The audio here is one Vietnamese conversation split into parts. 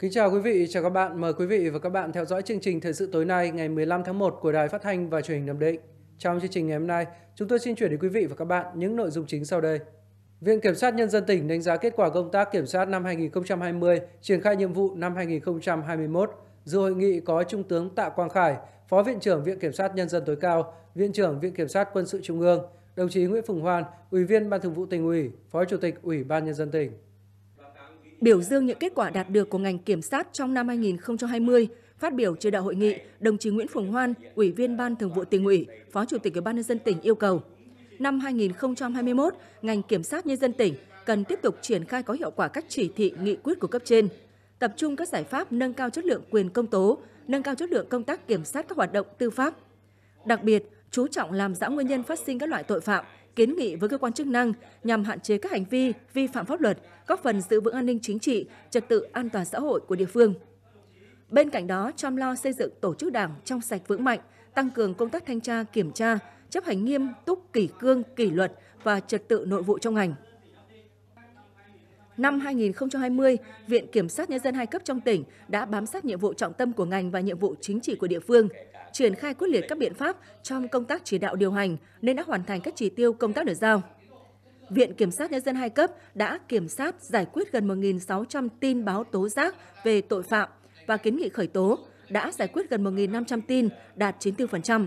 Kính chào quý vị, chào các bạn. Mời quý vị và các bạn theo dõi chương trình Thời sự tối nay ngày 15 tháng 1 của Đài Phát thanh và Truyền hình Nam Định. Trong chương trình ngày hôm nay, chúng tôi xin chuyển đến quý vị và các bạn những nội dung chính sau đây. Viện Kiểm sát Nhân dân tỉnh đánh giá kết quả công tác kiểm sát năm 2020, triển khai nhiệm vụ năm 2021. Dự hội nghị có Trung tướng Tạ Quang Khải, Phó Viện trưởng Viện Kiểm sát Nhân dân tối cao, Viện trưởng Viện Kiểm sát Quân sự Trung ương, đồng chí Nguyễn Phùng Hoan, Ủy viên Ban Thường vụ tỉnh ủy, Phó Chủ tịch Ủy ban Nhân dân tỉnh biểu dương những kết quả đạt được của ngành kiểm sát trong năm 2020. Phát biểu chỉ đạo hội nghị, đồng chí Nguyễn Phùng Hoan, Ủy viên Ban Thường vụ Tỉnh ủy, Phó Chủ tịch Ủy ban nhân dân tỉnh yêu cầu năm 2021, ngành kiểm sát nhân dân tỉnh cần tiếp tục triển khai có hiệu quả các chỉ thị nghị quyết của cấp trên, tập trung các giải pháp nâng cao chất lượng quyền công tố, nâng cao chất lượng công tác kiểm sát các hoạt động tư pháp. Đặc biệt, chú trọng làm rõ nguyên nhân phát sinh các loại tội phạm, kiến nghị với cơ quan chức năng nhằm hạn chế các hành vi vi phạm pháp luật, góp phần giữ vững an ninh chính trị, trật tự an toàn xã hội của địa phương. Bên cạnh đó, chăm lo xây dựng tổ chức đảng trong sạch vững mạnh, tăng cường công tác thanh tra, kiểm tra, chấp hành nghiêm túc kỷ cương, kỷ luật và trật tự nội vụ trong ngành. Năm 2020, Viện Kiểm sát Nhân dân hai cấp trong tỉnh đã bám sát nhiệm vụ trọng tâm của ngành và nhiệm vụ chính trị của địa phương, triển khai quyết liệt các biện pháp trong công tác chỉ đạo điều hành nên đã hoàn thành các chỉ tiêu công tác được giao. Viện Kiểm sát Nhân dân hai cấp đã kiểm sát giải quyết gần 1.600 tin báo tố giác về tội phạm và kiến nghị khởi tố, đã giải quyết gần 1.500 tin, đạt 94%.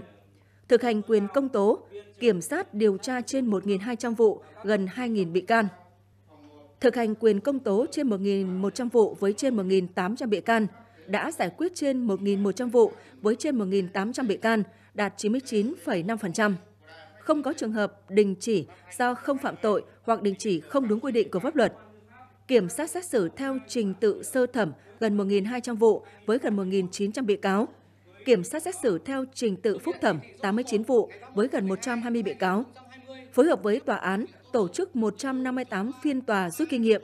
Thực hành quyền công tố, kiểm sát điều tra trên 1.200 vụ, gần 2.000 bị can. Thực hành quyền công tố trên 1.100 vụ với trên 1.800 bị can – đã giải quyết trên 1.100 vụ với trên 1.800 bị can, đạt 99,5%. Không có trường hợp đình chỉ do không phạm tội hoặc đình chỉ không đúng quy định của pháp luật. Kiểm sát xét xử theo trình tự sơ thẩm gần 1.200 vụ với gần 1.900 bị cáo. Kiểm sát xét xử theo trình tự phúc thẩm 89 vụ với gần 120 bị cáo. Phối hợp với tòa án tổ chức 158 phiên tòa rút kinh nghiệm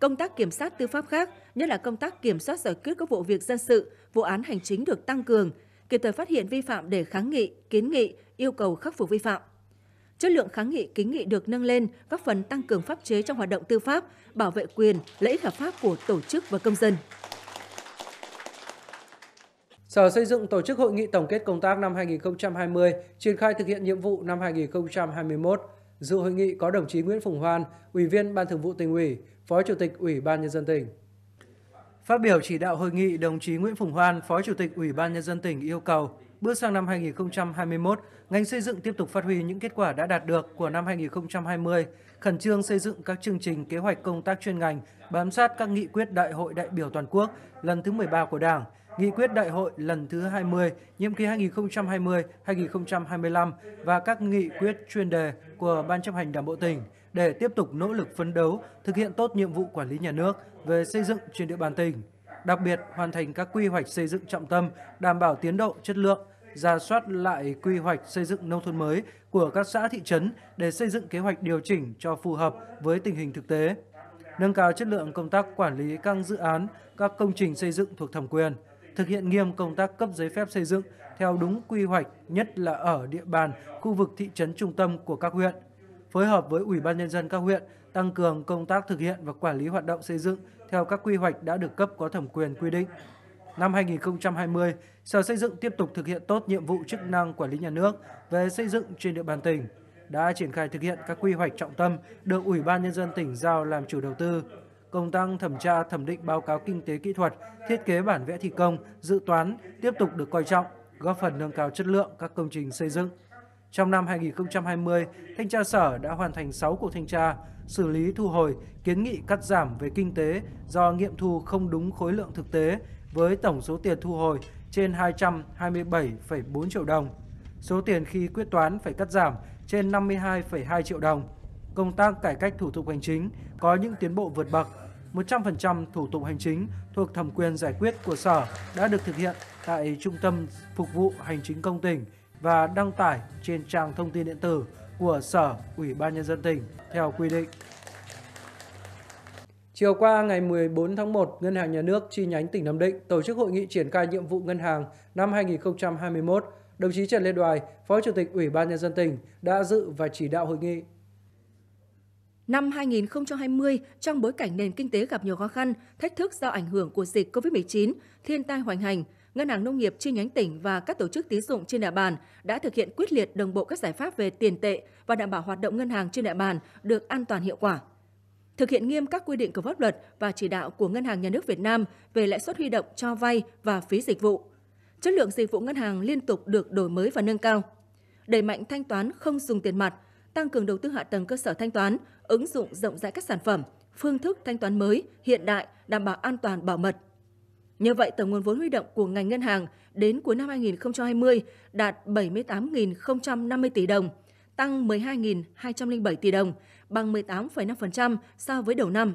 Công tác kiểm sát tư pháp khác, nhất là công tác kiểm soát giải quyết các vụ việc dân sự, vụ án hành chính được tăng cường, kịp thời phát hiện vi phạm để kháng nghị, kiến nghị, yêu cầu khắc phục vi phạm. Chất lượng kháng nghị kiến nghị được nâng lên, góp phần tăng cường pháp chế trong hoạt động tư pháp, bảo vệ quyền, lợi ích hợp pháp của tổ chức và công dân. Sở Xây dựng tổ chức hội nghị tổng kết công tác năm 2020, triển khai thực hiện nhiệm vụ năm 2021. Dự hội nghị có đồng chí Nguyễn Phùng Hoan, Ủy viên Ban Thường vụ Tỉnh ủy, Phó Chủ tịch Ủy ban Nhân dân tỉnh. Phát biểu chỉ đạo hội nghị, đồng chí Nguyễn Phùng Hoan, Phó Chủ tịch Ủy ban Nhân dân tỉnh yêu cầu bước sang năm 2021, ngành xây dựng tiếp tục phát huy những kết quả đã đạt được của năm 2020, khẩn trương xây dựng các chương trình kế hoạch công tác chuyên ngành, bám sát các nghị quyết Đại hội đại biểu toàn quốc lần thứ 13 của Đảng, nghị quyết đại hội lần thứ 20, nhiệm kỳ 2020-2025 và các nghị quyết chuyên đề của Ban chấp hành Đảng bộ tỉnh – để tiếp tục nỗ lực phấn đấu thực hiện tốt nhiệm vụ quản lý nhà nước về xây dựng trên địa bàn tỉnh, đặc biệt hoàn thành các quy hoạch xây dựng trọng tâm, đảm bảo tiến độ, chất lượng, ra soát lại quy hoạch xây dựng nông thôn mới của các xã thị trấn để xây dựng kế hoạch điều chỉnh cho phù hợp với tình hình thực tế, nâng cao chất lượng công tác quản lý các dự án, các công trình xây dựng thuộc thẩm quyền, thực hiện nghiêm công tác cấp giấy phép xây dựng theo đúng quy hoạch, nhất là ở địa bàn khu vực thị trấn trung tâm của các huyện – phối hợp với Ủy ban Nhân dân các huyện tăng cường công tác thực hiện và quản lý hoạt động xây dựng theo các quy hoạch đã được cấp có thẩm quyền quy định. Năm 2020, Sở Xây dựng tiếp tục thực hiện tốt nhiệm vụ chức năng quản lý nhà nước về xây dựng trên địa bàn tỉnh, đã triển khai thực hiện các quy hoạch trọng tâm được Ủy ban Nhân dân tỉnh giao làm chủ đầu tư. Công tăng thẩm tra thẩm định báo cáo kinh tế kỹ thuật, thiết kế bản vẽ thi công, dự toán tiếp tục được coi trọng, góp phần nâng cao chất lượng các công trình xây dựng. Trong năm 2020, Thanh tra Sở đã hoàn thành 6 cuộc thanh tra, xử lý thu hồi kiến nghị cắt giảm về kinh tế do nghiệm thu không đúng khối lượng thực tế với tổng số tiền thu hồi trên 227,4 triệu đồng. Số tiền khi quyết toán phải cắt giảm trên 52,2 triệu đồng. Công tác cải cách thủ tục hành chính có những tiến bộ vượt bậc. 100% thủ tục hành chính thuộc thẩm quyền giải quyết của Sở đã được thực hiện tại Trung tâm Phục vụ Hành chính Công tỉnh – và đăng tải trên trang thông tin điện tử của Sở Ủy ban Nhân dân tỉnh theo quy định. Chiều qua ngày 14 tháng 1, Ngân hàng Nhà nước chi nhánh tỉnh Nam Định tổ chức hội nghị triển khai nhiệm vụ ngân hàng năm 2021. Đồng chí Trần Lê Đoài, Phó Chủ tịch Ủy ban Nhân dân tỉnh đã dự và chỉ đạo hội nghị. Năm 2020, trong bối cảnh nền kinh tế gặp nhiều khó khăn, thách thức do ảnh hưởng của dịch COVID-19, thiên tai hoành hành, Ngân hàng Nông nghiệp chi nhánh tỉnh và các tổ chức tín dụng trên địa bàn đã thực hiện quyết liệt đồng bộ các giải pháp về tiền tệ và đảm bảo hoạt động ngân hàng trên địa bàn được an toàn hiệu quả. Thực hiện nghiêm các quy định của pháp luật và chỉ đạo của Ngân hàng Nhà nước Việt Nam về lãi suất huy động cho vay và phí dịch vụ. Chất lượng dịch vụ ngân hàng liên tục được đổi mới và nâng cao. Đẩy mạnh thanh toán không dùng tiền mặt, tăng cường đầu tư hạ tầng cơ sở thanh toán, ứng dụng rộng rãi các sản phẩm, phương thức thanh toán mới, hiện đại, đảm bảo an toàn bảo mật, như vậy, tổng nguồn vốn huy động của ngành ngân hàng đến cuối năm 2020 đạt 78.050 tỷ đồng, tăng 12.207 tỷ đồng, bằng 18,5% so với đầu năm.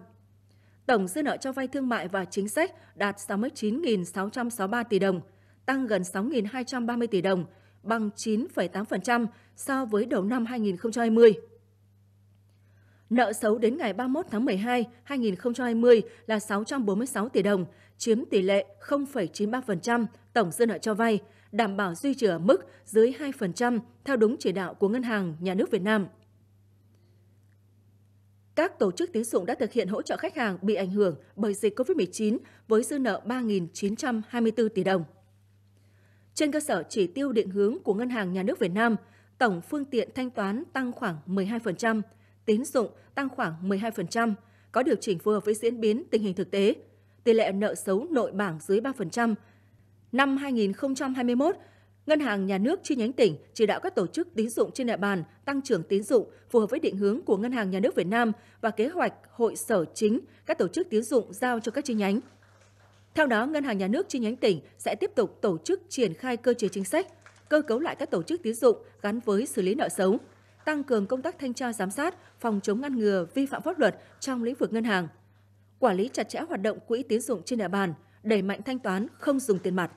Tổng dư nợ cho vay thương mại và chính sách đạt 69.663 tỷ đồng, tăng gần 6.230 tỷ đồng, bằng 9,8% so với đầu năm 2020. Nợ xấu đến ngày 31 tháng 12, 2020 là 646 tỷ đồng, chiếm tỷ lệ 0,93% tổng dư nợ cho vay, đảm bảo duy trì ở mức dưới 2% theo đúng chỉ đạo của Ngân hàng Nhà nước Việt Nam. Các tổ chức tín dụng đã thực hiện hỗ trợ khách hàng bị ảnh hưởng bởi dịch COVID-19 với dư nợ 3.924 tỷ đồng. Trên cơ sở chỉ tiêu định hướng của Ngân hàng Nhà nước Việt Nam, tổng phương tiện thanh toán tăng khoảng 12%, tín dụng tăng khoảng 12%, có điều chỉnh phù hợp với diễn biến tình hình thực tế. Tỷ lệ nợ xấu nội bảng dưới 3%. Năm 2021, Ngân hàng Nhà nước chi nhánh tỉnh chỉ đạo các tổ chức tín dụng trên địa bàn tăng trưởng tín dụng phù hợp với định hướng của Ngân hàng Nhà nước Việt Nam và kế hoạch hội sở chính các tổ chức tín dụng giao cho các chi nhánh. Theo đó, Ngân hàng Nhà nước chi nhánh tỉnh sẽ tiếp tục tổ chức triển khai cơ chế chính sách, cơ cấu lại các tổ chức tín dụng gắn với xử lý nợ xấu, tăng cường công tác thanh tra giám sát, phòng chống ngăn ngừa vi phạm pháp luật trong lĩnh vực ngân hàng, quản lý chặt chẽ hoạt động quỹ tín dụng trên địa bàn, đẩy mạnh thanh toán không dùng tiền mặt.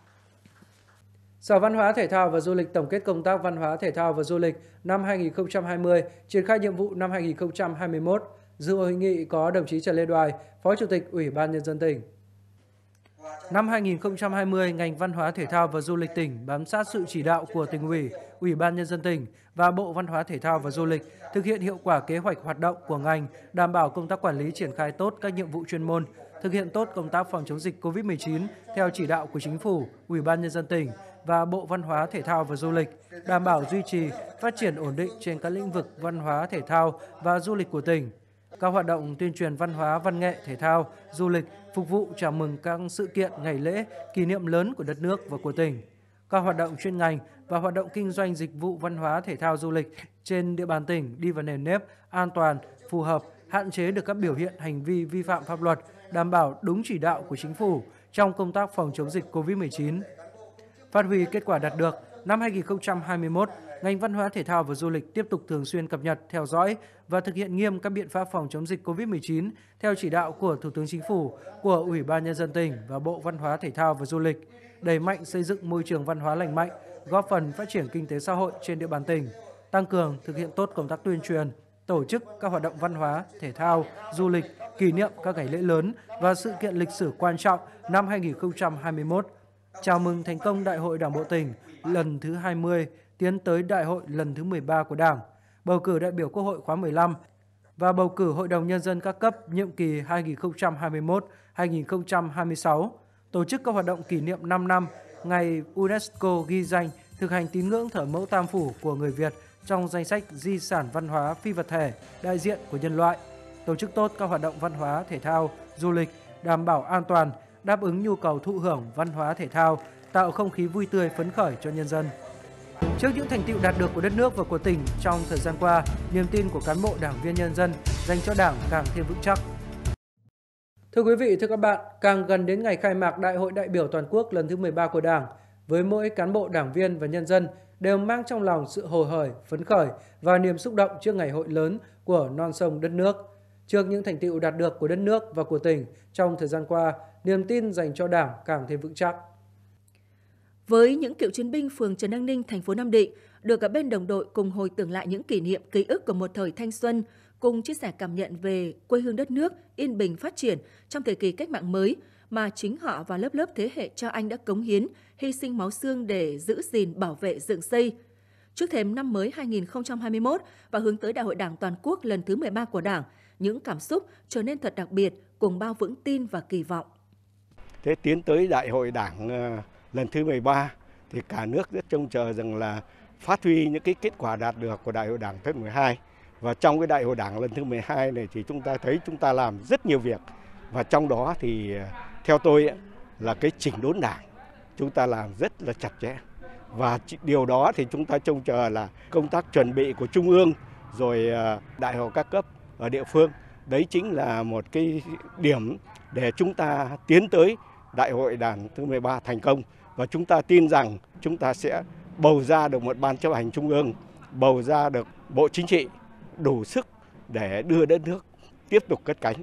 Sở Văn hóa Thể thao và Du lịch tổng kết công tác văn hóa thể thao và du lịch năm 2020, triển khai nhiệm vụ năm 2021. Dự hội nghị có đồng chí Trần Lê Đoài, Phó Chủ tịch Ủy ban Nhân dân tỉnh. Năm 2020, ngành văn hóa thể thao và du lịch tỉnh bám sát sự chỉ đạo của tỉnh ủy, ủy ban nhân dân tỉnh và Bộ Văn hóa thể thao và du lịch thực hiện hiệu quả kế hoạch hoạt động của ngành, đảm bảo công tác quản lý triển khai tốt các nhiệm vụ chuyên môn, thực hiện tốt công tác phòng chống dịch COVID-19 theo chỉ đạo của chính phủ, ủy ban nhân dân tỉnh và Bộ Văn hóa thể thao và du lịch, đảm bảo duy trì, phát triển ổn định trên các lĩnh vực văn hóa thể thao và du lịch của tỉnh các hoạt động tuyên truyền văn hóa, văn nghệ, thể thao, du lịch phục vụ chào mừng các sự kiện ngày lễ, kỷ niệm lớn của đất nước và của tỉnh. Các hoạt động chuyên ngành và hoạt động kinh doanh dịch vụ văn hóa, thể thao, du lịch trên địa bàn tỉnh đi vào nền nếp an toàn, phù hợp, hạn chế được các biểu hiện hành vi vi phạm pháp luật, đảm bảo đúng chỉ đạo của chính phủ trong công tác phòng chống dịch COVID-19. Phát huy kết quả đạt được, năm 2021, ngành văn hóa thể thao và du lịch tiếp tục thường xuyên cập nhật, theo dõi và thực hiện nghiêm các biện pháp phòng chống dịch COVID-19 theo chỉ đạo của Thủ tướng Chính phủ, của Ủy ban Nhân dân tỉnh và Bộ Văn hóa Thể thao và Du lịch, đẩy mạnh xây dựng môi trường văn hóa lành mạnh, góp phần phát triển kinh tế xã hội trên địa bàn tỉnh, tăng cường thực hiện tốt công tác tuyên truyền, tổ chức các hoạt động văn hóa, thể thao, du lịch, kỷ niệm các ngày lễ lớn và sự kiện lịch sử quan trọng năm 2021 chào mừng thành công Đại hội Đảng bộ tỉnh lần thứ 20 tiến tới đại hội lần thứ 13 của Đảng, bầu cử đại biểu Quốc hội khóa 15 và bầu cử Hội đồng Nhân dân các cấp nhiệm kỳ 2021-2026, tổ chức các hoạt động kỷ niệm 5 năm ngày UNESCO ghi danh thực hành tín ngưỡng thở mẫu tam phủ của người Việt trong danh sách di sản văn hóa phi vật thể đại diện của nhân loại, tổ chức tốt các hoạt động văn hóa, thể thao, du lịch, đảm bảo an toàn, đáp ứng nhu cầu thụ hưởng văn hóa thể thao, tạo không khí vui tươi phấn khởi cho nhân dân. Trước những thành tựu đạt được của đất nước và của tỉnh trong thời gian qua, niềm tin của cán bộ đảng viên nhân dân dành cho đảng càng thêm vững chắc. Thưa quý vị, thưa các bạn, càng gần đến ngày khai mạc Đại hội đại biểu toàn quốc lần thứ 13 của Đảng, với mỗi cán bộ đảng viên và nhân dân đều mang trong lòng sự hồ hởi, phấn khởi và niềm xúc động trước ngày hội lớn của non sông đất nước. Trước những thành tựu đạt được của đất nước và của tỉnh trong thời gian qua, niềm tin dành cho Đảng càng thêm vững chắc với những cựu chiến binh phường Trần Đăng Ninh, thành phố Nam Định, được cả bên đồng đội cùng hồi tưởng lại những kỷ niệm, ký ức của một thời thanh xuân, cùng chia sẻ cảm nhận về quê hương đất nước yên bình phát triển trong thời kỳ cách mạng mới mà chính họ và lớp lớp thế hệ cho anh đã cống hiến, hy sinh máu xương để giữ gìn, bảo vệ, dựng xây. Trước thềm năm mới 2021 và hướng tới Đại hội Đảng toàn quốc lần thứ 13 của Đảng, những cảm xúc trở nên thật đặc biệt cùng bao vững tin và kỳ vọng. Thế tiến tới Đại hội Đảng ờ, lần thứ 13 thì cả nước rất trông chờ rằng là phát huy những cái kết quả đạt được của Đại hội Đảng thứ 12. Và trong cái Đại hội Đảng lần thứ 12 này thì chúng ta thấy chúng ta làm rất nhiều việc. Và trong đó thì à, theo tôi là cái chỉnh đốn đảng chúng ta làm rất là chặt chẽ. Và điều đó thì chúng ta trông chờ là công tác chuẩn bị của Trung ương rồi à, đại hội các cấp ở địa phương. Đấy chính là một cái điểm để chúng ta tiến tới Đại hội Đảng thứ 13 thành công và chúng ta tin rằng chúng ta sẽ bầu ra được một ban chấp hành trung ương, bầu ra được bộ chính trị đủ sức để đưa đất nước tiếp tục cất cánh.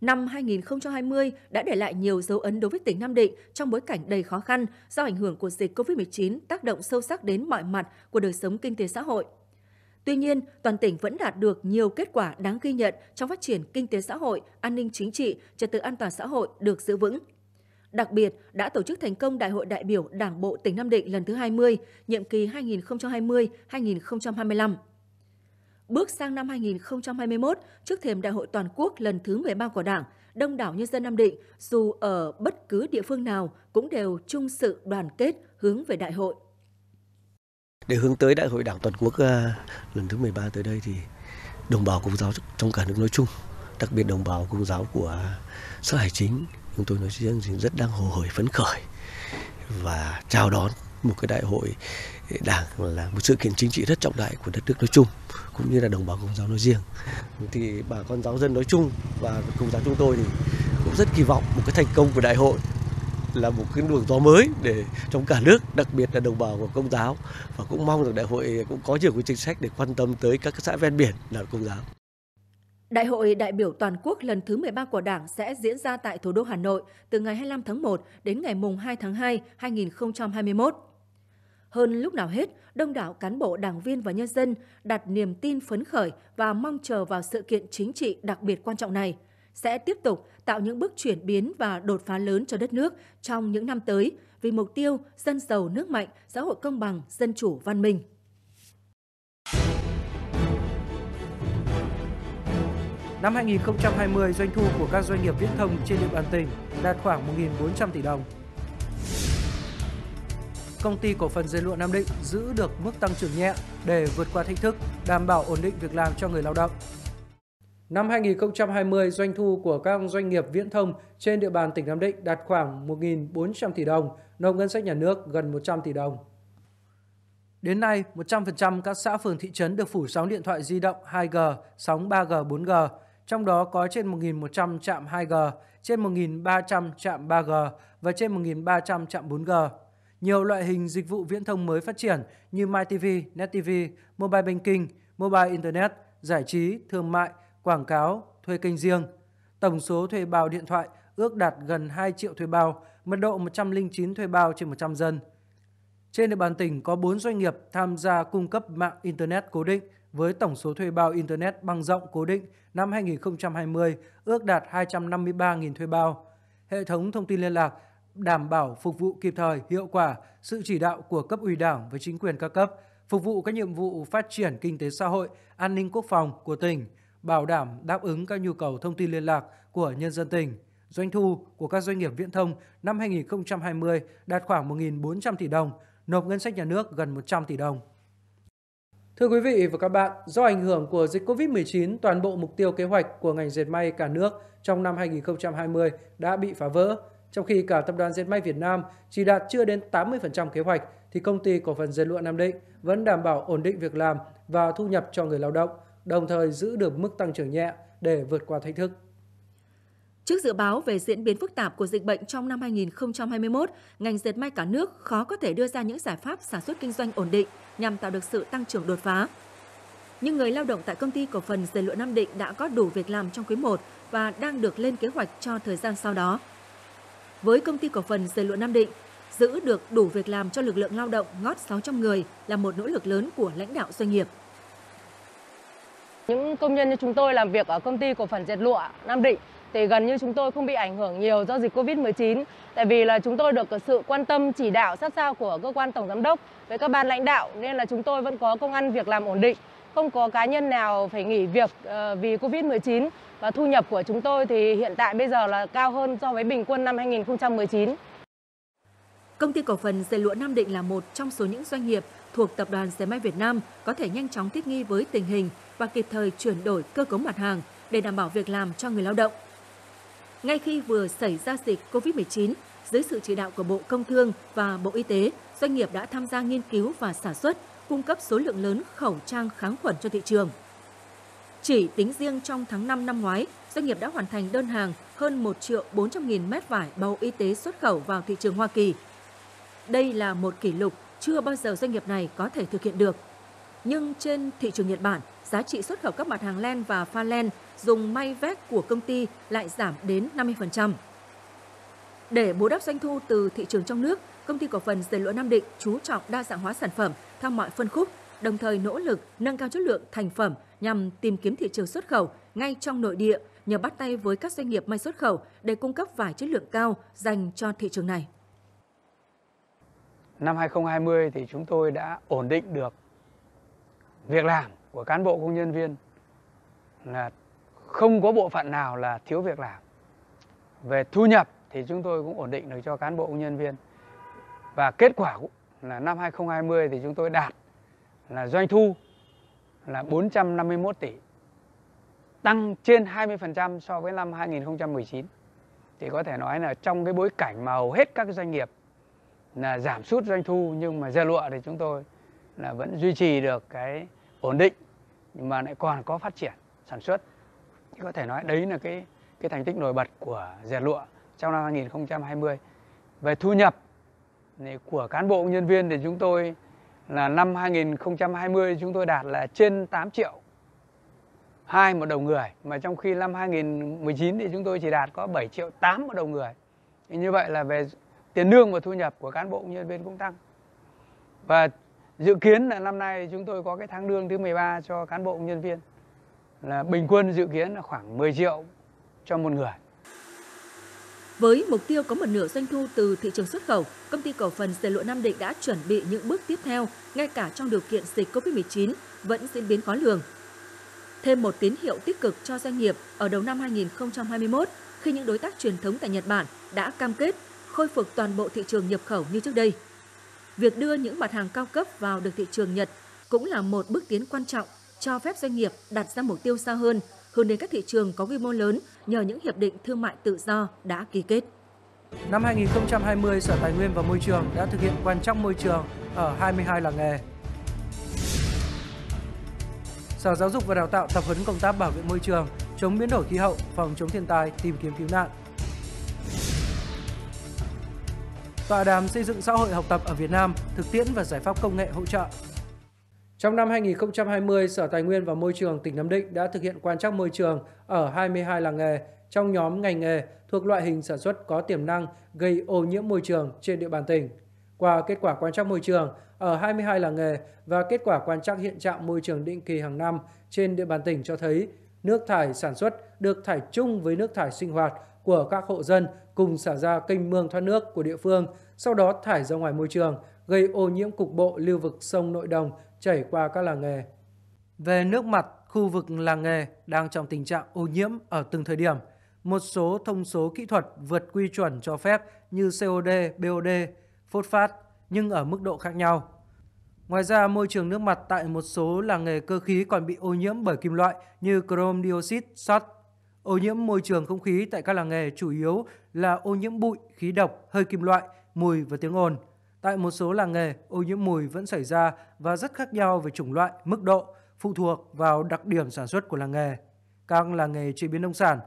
Năm 2020 đã để lại nhiều dấu ấn đối với tỉnh Nam Định trong bối cảnh đầy khó khăn do ảnh hưởng của dịch COVID-19 tác động sâu sắc đến mọi mặt của đời sống kinh tế xã hội. Tuy nhiên, toàn tỉnh vẫn đạt được nhiều kết quả đáng ghi nhận trong phát triển kinh tế xã hội, an ninh chính trị, trật tự an toàn xã hội được giữ vững. Đặc biệt, đã tổ chức thành công Đại hội đại biểu Đảng bộ tỉnh Nam Định lần thứ 20, nhiệm kỳ 2020-2025. Bước sang năm 2021, trước thềm Đại hội toàn quốc lần thứ 13 của Đảng, đông đảo nhân dân Nam Định dù ở bất cứ địa phương nào cũng đều chung sự đoàn kết hướng về đại hội. Để hướng tới Đại hội Đảng toàn quốc ờ, lần thứ 13 tới đây thì đồng bào công giáo trong cả nước nói chung, đặc biệt đồng bào công giáo của xã Hải Chính chúng tôi nói riêng thì rất đang hồ hởi phấn khởi và chào đón một cái đại hội đảng là một sự kiện chính trị rất trọng đại của đất nước nói chung cũng như là đồng bào công giáo nói riêng thì bà con giáo dân nói chung và công giáo chúng tôi thì cũng rất kỳ vọng một cái thành công của đại hội là một cái luồng gió mới để trong cả nước đặc biệt là đồng bào của công giáo và cũng mong rằng đại hội cũng có nhiều cái chính sách để quan tâm tới các xã ven biển là công giáo Đại hội đại biểu toàn quốc lần thứ 13 của Đảng sẽ diễn ra tại thủ đô Hà Nội từ ngày 25 tháng 1 đến ngày mùng 2 tháng 2, 2021. Hơn lúc nào hết, đông đảo cán bộ đảng viên và nhân dân đặt niềm tin phấn khởi và mong chờ vào sự kiện chính trị đặc biệt quan trọng này sẽ tiếp tục tạo những bước chuyển biến và đột phá lớn cho đất nước trong những năm tới vì mục tiêu dân giàu nước mạnh, xã hội công bằng, dân chủ văn minh. Năm 2020, doanh thu của các doanh nghiệp viễn thông trên địa bàn tỉnh đạt khoảng 1.400 tỷ đồng. Công ty cổ phần dệt lụa Nam Định giữ được mức tăng trưởng nhẹ để vượt qua thách thức, đảm bảo ổn định việc làm cho người lao động. Năm 2020, doanh thu của các doanh nghiệp viễn thông trên địa bàn tỉnh Nam Định đạt khoảng 1.400 tỷ đồng, nộp ngân sách nhà nước gần 100 tỷ đồng. Đến nay, 100% các xã phường thị trấn được phủ sóng điện thoại di động 2G, sóng 3G, 4G trong đó có trên 1.100 trạm 2G, trên 1.300 trạm 3G và trên 1.300 trạm 4G. Nhiều loại hình dịch vụ viễn thông mới phát triển như MyTV, NetTV, Mobile Banking, Mobile Internet, giải trí, thương mại, quảng cáo, thuê kênh riêng. Tổng số thuê bao điện thoại ước đạt gần 2 triệu thuê bao, mật độ 109 thuê bao trên 100 dân. Trên địa bàn tỉnh có 4 doanh nghiệp tham gia cung cấp mạng Internet cố định – với tổng số thuê bao Internet băng rộng cố định năm 2020 ước đạt 253.000 thuê bao. Hệ thống thông tin liên lạc đảm bảo phục vụ kịp thời, hiệu quả, sự chỉ đạo của cấp ủy đảng với chính quyền các cấp, phục vụ các nhiệm vụ phát triển kinh tế xã hội, an ninh quốc phòng của tỉnh, bảo đảm đáp ứng các nhu cầu thông tin liên lạc của nhân dân tỉnh. Doanh thu của các doanh nghiệp viễn thông năm 2020 đạt khoảng 1.400 tỷ đồng, nộp ngân sách nhà nước gần 100 tỷ đồng. Thưa quý vị và các bạn, do ảnh hưởng của dịch COVID-19, toàn bộ mục tiêu kế hoạch của ngành dệt may cả nước trong năm 2020 đã bị phá vỡ. Trong khi cả tập đoàn dệt may Việt Nam chỉ đạt chưa đến 80% kế hoạch, thì công ty cổ phần dệt lụa Nam Định vẫn đảm bảo ổn định việc làm và thu nhập cho người lao động, đồng thời giữ được mức tăng trưởng nhẹ để vượt qua thách thức. Trước dự báo về diễn biến phức tạp của dịch bệnh trong năm 2021, ngành dệt may cả nước khó có thể đưa ra những giải pháp sản xuất kinh doanh ổn định nhằm tạo được sự tăng trưởng đột phá. Nhưng người lao động tại công ty cổ phần dệt lụa Nam Định đã có đủ việc làm trong quý 1 và đang được lên kế hoạch cho thời gian sau đó. Với công ty cổ phần dệt lụa Nam Định, giữ được đủ việc làm cho lực lượng lao động ngót 600 người là một nỗ lực lớn của lãnh đạo doanh nghiệp. Những công nhân như chúng tôi làm việc ở công ty cổ phần dệt lụa Nam Định thì gần như chúng tôi không bị ảnh hưởng nhiều do dịch Covid-19 tại vì là chúng tôi được sự quan tâm chỉ đạo sát sao của cơ quan tổng giám đốc với các ban lãnh đạo nên là chúng tôi vẫn có công ăn việc làm ổn định không có cá nhân nào phải nghỉ việc ờ, vì Covid-19 và thu nhập của chúng tôi thì hiện tại bây giờ là cao hơn so với bình quân năm 2019. Công ty cổ phần dệt lụa Nam Định là một trong số những doanh nghiệp thuộc tập đoàn Dệt may Việt Nam có thể nhanh chóng thích nghi với tình hình và kịp thời chuyển đổi cơ cấu mặt hàng để đảm bảo việc làm cho người lao động ngay khi vừa xảy ra dịch COVID-19, dưới sự chỉ đạo của Bộ Công Thương và Bộ Y tế, doanh nghiệp đã tham gia nghiên cứu và sản xuất, cung cấp số lượng lớn khẩu trang kháng khuẩn cho thị trường. Chỉ tính riêng trong tháng 5 năm ngoái, doanh nghiệp đã hoàn thành đơn hàng hơn 1 triệu 400 nghìn mét vải bầu y tế xuất khẩu vào thị trường Hoa Kỳ. Đây là một kỷ lục chưa bao giờ doanh nghiệp này có thể thực hiện được. Nhưng trên thị trường Nhật Bản, giá trị xuất khẩu các mặt hàng len và pha len dùng may vét của công ty lại giảm đến 50%. Để bù đắp doanh thu từ thị trường trong nước, công ty cổ phần dệt lụa Nam Định chú trọng đa dạng hóa sản phẩm theo mọi phân khúc, đồng thời nỗ lực nâng cao chất lượng thành phẩm nhằm tìm kiếm thị trường xuất khẩu ngay trong nội địa nhờ bắt tay với các doanh nghiệp may xuất khẩu để cung cấp vải chất lượng cao dành cho thị trường này. Năm 2020 thì chúng tôi đã ổn định được việc làm của cán bộ công nhân viên là không có bộ phận nào là thiếu việc làm. Về thu nhập thì chúng tôi cũng ổn định được cho cán bộ công nhân viên. Và kết quả là năm 2020 thì chúng tôi đạt là doanh thu là 451 tỷ, tăng trên 20% so với năm 2019. Thì có thể nói là trong cái bối cảnh mà hầu hết các doanh nghiệp là giảm sút doanh thu nhưng mà da lụa thì chúng tôi là vẫn duy trì được cái ổn định nhưng mà lại còn có phát triển sản xuất có thể nói đấy là cái cái thành tích nổi bật của dệt lụa trong năm 2020 về thu nhập của cán bộ nhân viên thì chúng tôi là năm 2020 chúng tôi đạt là trên 8 triệu hai một đầu người mà trong khi năm 2019 thì chúng tôi chỉ đạt có 7 triệu 8 một đầu người thì như vậy là về tiền lương và thu nhập của cán bộ nhân viên cũng tăng và dự kiến là năm nay chúng tôi có cái tháng lương thứ 13 cho cán bộ nhân viên là bình quân dự kiến là khoảng 10 triệu cho một người. Với mục tiêu có một nửa doanh thu từ thị trường xuất khẩu, công ty cổ phần dệt lụa Nam Định đã chuẩn bị những bước tiếp theo, ngay cả trong điều kiện dịch Covid-19 vẫn diễn biến khó lường. Thêm một tín hiệu tích cực cho doanh nghiệp ở đầu năm 2021 khi những đối tác truyền thống tại Nhật Bản đã cam kết khôi phục toàn bộ thị trường nhập khẩu như trước đây. Việc đưa những mặt hàng cao cấp vào được thị trường Nhật cũng là một bước tiến quan trọng cho phép doanh nghiệp đặt ra mục tiêu xa hơn, hướng đến các thị trường có quy mô lớn nhờ những hiệp định thương mại tự do đã ký kết. Năm 2020, Sở Tài nguyên và Môi trường đã thực hiện quan trắc môi trường ở 22 làng nghề. Sở Giáo dục và Đào tạo tập huấn công tác bảo vệ môi trường, chống biến đổi khí hậu, phòng chống thiên tai, tìm kiếm cứu nạn, tọa đàm xây dựng xã hội học tập ở Việt Nam, thực tiễn và giải pháp công nghệ hỗ trợ. Trong năm 2020, Sở Tài nguyên và Môi trường tỉnh Nam Định đã thực hiện quan trắc môi trường ở 22 làng nghề trong nhóm ngành nghề thuộc loại hình sản xuất có tiềm năng gây ô nhiễm môi trường trên địa bàn tỉnh. Qua kết quả quan trắc môi trường ở 22 làng nghề và kết quả quan trắc hiện trạng môi trường định kỳ hàng năm trên địa bàn tỉnh cho thấy nước thải sản xuất được thải chung với nước thải sinh hoạt của các hộ dân cùng xả ra kênh mương thoát nước của địa phương, sau đó thải ra ngoài môi trường, gây ô nhiễm cục bộ lưu vực sông Nội Đồng chảy qua các làng nghề. Về nước mặt, khu vực làng nghề đang trong tình trạng ô nhiễm ở từng thời điểm. Một số thông số kỹ thuật vượt quy chuẩn cho phép như COD, BOD, phốt phát nhưng ở mức độ khác nhau. Ngoài ra, môi trường nước mặt tại một số làng nghề cơ khí còn bị ô nhiễm bởi kim loại như chrome dioxide, sắt, Ô nhiễm môi trường không khí tại các làng nghề chủ yếu là ô nhiễm bụi, khí độc, hơi kim loại, mùi và tiếng ồn. Tại một số làng nghề, ô nhiễm mùi vẫn xảy ra và rất khác nhau về chủng loại, mức độ, phụ thuộc vào đặc điểm sản xuất của làng nghề. Các làng nghề chế biến nông sản.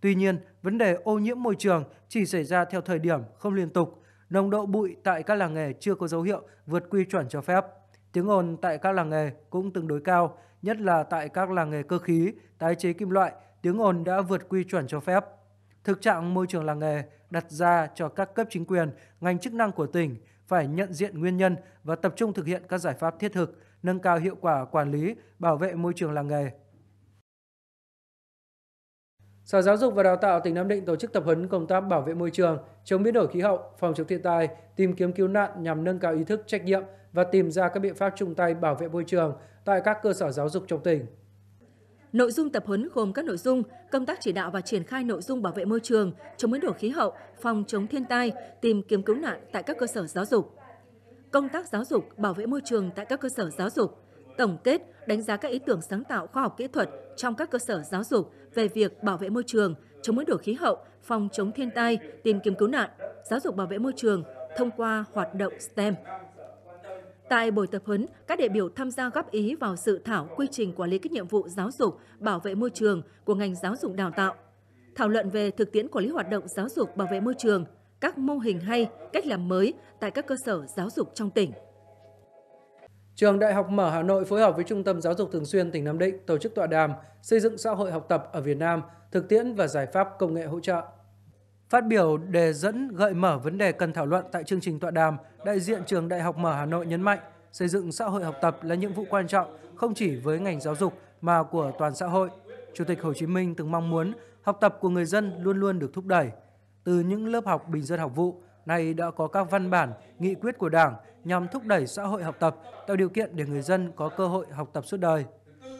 Tuy nhiên, vấn đề ô nhiễm môi trường chỉ xảy ra theo thời điểm không liên tục. Nồng độ bụi tại các làng nghề chưa có dấu hiệu vượt quy chuẩn cho phép. Tiếng ồn tại các làng nghề cũng tương đối cao, nhất là tại các làng nghề cơ khí, tái chế kim loại tiếng ồn đã vượt quy chuẩn cho phép. Thực trạng môi trường làng nghề đặt ra cho các cấp chính quyền, ngành chức năng của tỉnh phải nhận diện nguyên nhân và tập trung thực hiện các giải pháp thiết thực, nâng cao hiệu quả quản lý, bảo vệ môi trường làng nghề. Sở Giáo dục và Đào tạo tỉnh Nam Định tổ chức tập huấn công tác bảo vệ môi trường, chống biến đổi khí hậu, phòng chống thiên tai, tìm kiếm cứu nạn nhằm nâng cao ý thức trách nhiệm và tìm ra các biện pháp chung tay bảo vệ môi trường tại các cơ sở giáo dục trong tỉnh. Nội dung tập huấn gồm các nội dung công tác chỉ đạo và triển khai nội dung bảo vệ môi trường, chống biến đổi khí hậu, phòng chống thiên tai, tìm kiếm cứu nạn tại các cơ sở giáo dục. Công tác giáo dục bảo vệ môi trường tại các cơ sở giáo dục, tổng kết, đánh giá các ý tưởng sáng tạo khoa học kỹ thuật trong các cơ sở giáo dục về việc bảo vệ môi trường, chống biến đổi khí hậu, phòng chống thiên tai, tìm kiếm cứu nạn, giáo dục bảo vệ môi trường thông qua hoạt động STEM. Tại buổi tập huấn, các đại biểu tham gia góp ý vào dự thảo quy trình quản lý các nhiệm vụ giáo dục, bảo vệ môi trường của ngành giáo dục đào tạo. Thảo luận về thực tiễn quản lý hoạt động giáo dục bảo vệ môi trường, các mô hình hay, cách làm mới tại các cơ sở giáo dục trong tỉnh. Trường Đại học Mở Hà Nội phối hợp với Trung tâm Giáo dục Thường xuyên tỉnh Nam Định tổ chức tọa đàm xây dựng xã hội học tập ở Việt Nam, thực tiễn và giải pháp công nghệ hỗ trợ. Phát biểu đề dẫn gợi mở vấn đề cần thảo luận tại chương trình tọa đàm, đại diện trường Đại học Mở Hà Nội nhấn mạnh, xây dựng xã hội học tập là nhiệm vụ quan trọng không chỉ với ngành giáo dục mà của toàn xã hội. Chủ tịch Hồ Chí Minh từng mong muốn học tập của người dân luôn luôn được thúc đẩy. Từ những lớp học bình dân học vụ, nay đã có các văn bản, nghị quyết của Đảng nhằm thúc đẩy xã hội học tập, tạo điều kiện để người dân có cơ hội học tập suốt đời.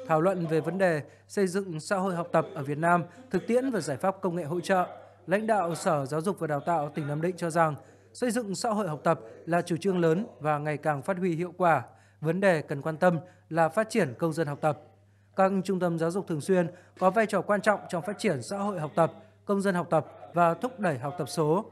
Thảo luận về vấn đề xây dựng xã hội học tập ở Việt Nam, thực tiễn và giải pháp công nghệ hỗ trợ, lãnh đạo Sở Giáo dục và Đào tạo tỉnh Nam Định cho rằng xây dựng xã hội học tập là chủ trương lớn và ngày càng phát huy hiệu quả. Vấn đề cần quan tâm là phát triển công dân học tập. Các trung tâm giáo dục thường xuyên có vai trò quan trọng trong phát triển xã hội học tập, công dân học tập và thúc đẩy học tập số.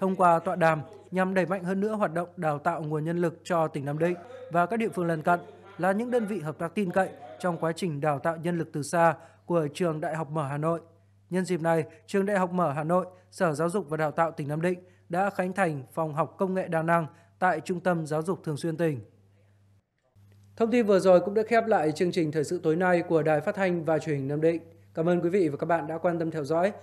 Thông qua tọa đàm nhằm đẩy mạnh hơn nữa hoạt động đào tạo nguồn nhân lực cho tỉnh Nam Định và các địa phương lân cận là những đơn vị hợp tác tin cậy trong quá trình đào tạo nhân lực từ xa của Trường Đại học Mở Hà Nội. Nhân dịp này, Trường Đại học Mở Hà Nội, Sở Giáo dục và Đào tạo tỉnh Nam Định đã khánh thành Phòng học công nghệ đa năng tại Trung tâm Giáo dục Thường xuyên tỉnh. Thông tin vừa rồi cũng đã khép lại chương trình thời sự tối nay của Đài Phát thanh và Truyền hình Nam Định. Cảm ơn quý vị và các bạn đã quan tâm theo dõi.